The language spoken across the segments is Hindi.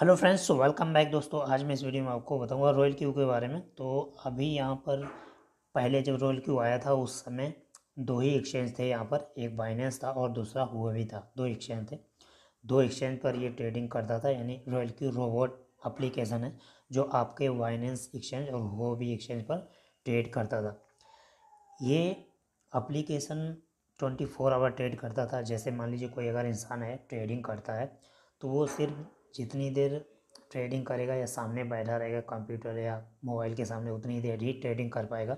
हेलो फ्रेंड्स वेलकम बैक दोस्तों आज मैं इस वीडियो में आपको बताऊंगा रॉयल क्यू के बारे में तो अभी यहाँ पर पहले जब रॉयल क्यू आया था उस समय दो ही एक्सचेंज थे यहाँ पर एक बाइनेंस था और दूसरा हुआ भी था दो एक्सचेंज थे दो एक्सचेंज पर ये ट्रेडिंग करता था यानी रॉयल क्यू रोबोट अप्लीकेशन है जो आपके बाइनेंस एक्सचेंज और हुआ एक्सचेंज पर ट्रेड करता था ये application twenty four hour trade करता था जैसे मान लीजिए कोई अगर इंसान है ट्रेडिंग करता है तो वो सिर्फ जितनी देर ट्रेडिंग करेगा या सामने बैठा रहेगा कंप्यूटर या मोबाइल के सामने उतनी देर ही ट्रेडिंग कर पाएगा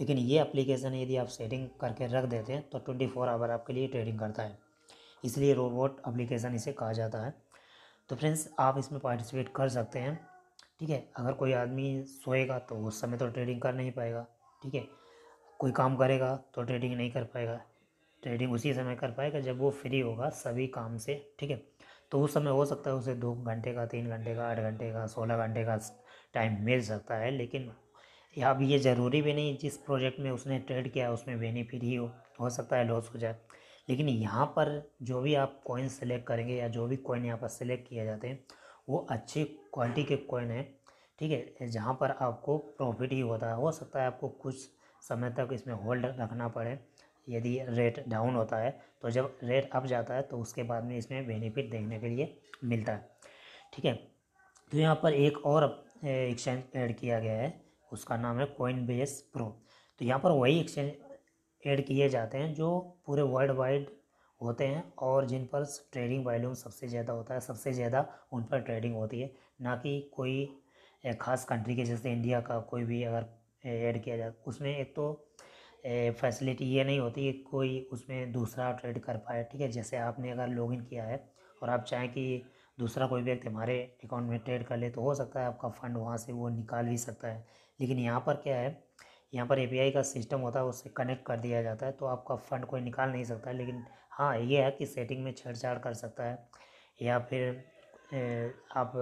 लेकिन ये एप्लीकेशन यदि आप सेटिंग करके रख देते हैं तो ट्वेंटी फोर आवर आपके लिए ट्रेडिंग करता है इसलिए रोबोट एप्लीकेशन इसे कहा जाता है तो फ्रेंड्स आप इसमें पार्टिसिपेट कर सकते हैं ठीक है अगर कोई आदमी सोएगा तो उस समय तो ट्रेडिंग कर नहीं पाएगा ठीक है कोई काम करेगा तो ट्रेडिंग नहीं कर पाएगा ट्रेडिंग उसी समय कर पाएगा जब वो फ्री होगा सभी काम से ठीक है तो उस समय हो सकता है उसे दो घंटे का तीन घंटे का आठ घंटे का सोलह घंटे का टाइम मिल सकता है लेकिन अब ये ज़रूरी भी नहीं जिस प्रोजेक्ट में उसने ट्रेड किया उसमें बेनिफिट ही हो हो सकता है लॉस हो जाए लेकिन यहाँ पर जो भी आप कॉइन सेलेक्ट करेंगे या जो भी कॉइन यहाँ पर सेलेक्ट किए जाते हैं वो अच्छी क्वालिटी के कॉइन हैं ठीक है जहाँ पर आपको प्रॉफिट ही होता है हो सकता है आपको कुछ समय तक इसमें होल्ड रखना पड़े यदि रेट डाउन होता है तो जब रेट अप जाता है तो उसके बाद में इसमें बेनिफिट देखने के लिए मिलता है ठीक है तो यहाँ पर एक और एक्सचेंज ऐड किया गया है उसका नाम है कोइन बेस प्रो तो यहाँ पर वही एक्सचेंज ऐड किए जाते हैं जो पूरे वर्ल्ड वाइड होते हैं और जिन पर ट्रेडिंग वॉल्यूम सबसे ज़्यादा होता है सबसे ज़्यादा उन पर ट्रेडिंग होती है ना कि कोई खास कंट्री के जैसे इंडिया का कोई भी अगर ऐड किया जाए उसमें एक तो फैसिलिटी ये नहीं होती कि कोई उसमें दूसरा ट्रेड कर पाए ठीक है जैसे आपने अगर लॉगिन किया है और आप चाहें कि दूसरा कोई व्यक्ति हमारे अकाउंट में ट्रेड कर ले तो हो सकता है आपका फ़ंड वहाँ से वो निकाल भी सकता है लेकिन यहाँ पर क्या है यहाँ पर ए का सिस्टम होता है उससे कनेक्ट कर दिया जाता है तो आपका फ़ंड कोई निकाल नहीं सकता लेकिन हाँ ये है कि सेटिंग में छेड़छाड़ कर सकता है या फिर आप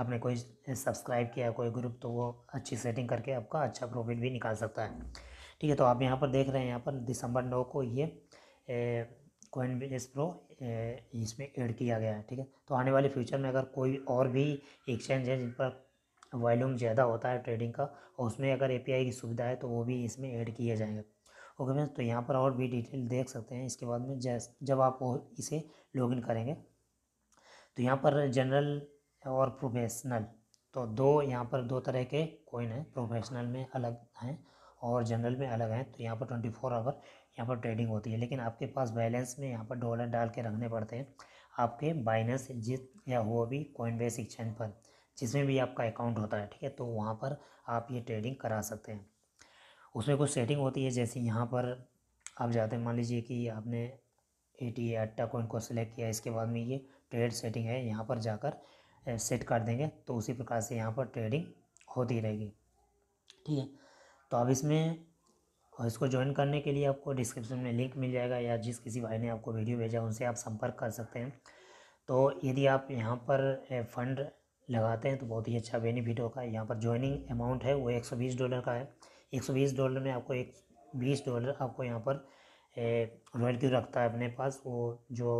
आपने कोई सब्सक्राइब किया कोई ग्रुप तो वो अच्छी सेटिंग करके आपका अच्छा प्रॉफिट भी निकाल सकता है ठीक है तो आप यहाँ पर देख रहे हैं यहाँ पर दिसंबर नौ को ये कोइन बेस प्रो इसमें ऐड किया गया है ठीक है तो आने वाले फ्यूचर में अगर कोई और भी एक्सचेंज है जिन पर वॉल्यूम ज़्यादा होता है ट्रेडिंग का और उसमें अगर एपीआई की सुविधा है तो वो भी इसमें ऐड किए जाएंगे ओके फ्रेंड्स तो यहाँ पर और भी डिटेल देख सकते हैं इसके बाद में जैस जब आप इसे लॉगिन करेंगे तो यहाँ पर जनरल और प्रोफेशनल तो दो यहाँ पर दो तरह के कोइन हैं प्रोफेशनल में अलग हैं और जनरल में अलग हैं तो यहाँ पर ट्वेंटी फोर आवर यहाँ पर ट्रेडिंग होती है लेकिन आपके पास बैलेंस में यहाँ पर डॉलर डाल के रखने पड़ते हैं आपके बाइनेंस जिस या हुआ भी कोइन बेस एक्सचेंज पर जिसमें भी आपका अकाउंट होता है ठीक है तो वहाँ पर आप ये ट्रेडिंग करा सकते हैं उसमें कुछ सेटिंग होती है जैसे यहाँ पर आप जाते हैं मान लीजिए कि आपने ए टी अट्टा कोइन को सिलेक्ट किया इसके बाद में ये ट्रेड सेटिंग है यहाँ पर जाकर सेट कर देंगे तो उसी प्रकार से यहाँ पर ट्रेडिंग होती रहेगी ठीक है तो आप इसमें और इसको ज्वाइन करने के लिए आपको डिस्क्रिप्शन में लिंक मिल जाएगा या जिस किसी भाई ने आपको वीडियो भेजा उनसे आप संपर्क कर सकते हैं तो यदि आप यहाँ पर फंड लगाते हैं तो बहुत ही अच्छा बेनिफिट होगा यहाँ पर ज्वाइनिंग अमाउंट है वो 120 डॉलर का है 120 डॉलर में आपको एक बीस डॉलर आपको यहाँ पर रॉयल्टी रखता है अपने पास वो जो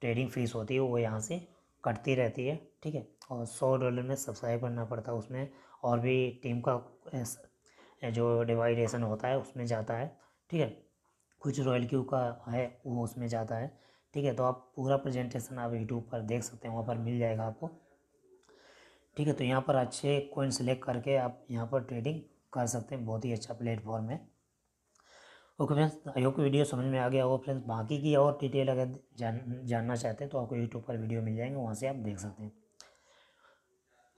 ट्रेडिंग फीस होती है वो यहाँ से कटती रहती है ठीक है और सौ डॉलर में सब्सक्राइब करना पड़ता है उसमें और भी टीम का या जो डिवाइडेशन होता है उसमें जाता है ठीक है कुछ रॉयल क्यू का है वो उसमें जाता है ठीक है तो आप पूरा प्रेजेंटेशन आप यूट्यूब पर देख सकते हैं वहाँ पर मिल जाएगा आपको ठीक है तो यहाँ पर अच्छे कोइन सेलेक्ट करके आप यहाँ पर ट्रेडिंग कर सकते हैं बहुत ही अच्छा प्लेटफॉर्म है okay friends I hope video समझ में आ गया होगा फ्रेंड्स बाकी की और डिटेल अगर जान जानना चाहते हैं तो आपको यूट्यूब पर वीडियो मिल जाएंगे वहाँ से आप देख सकते हैं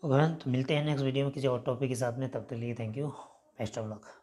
ओके फ्रेंड्स तो मिलते हैं नेक्स्ट वीडियो में किसी और टॉपिक के साथ में तब तक लिए thank you best of luck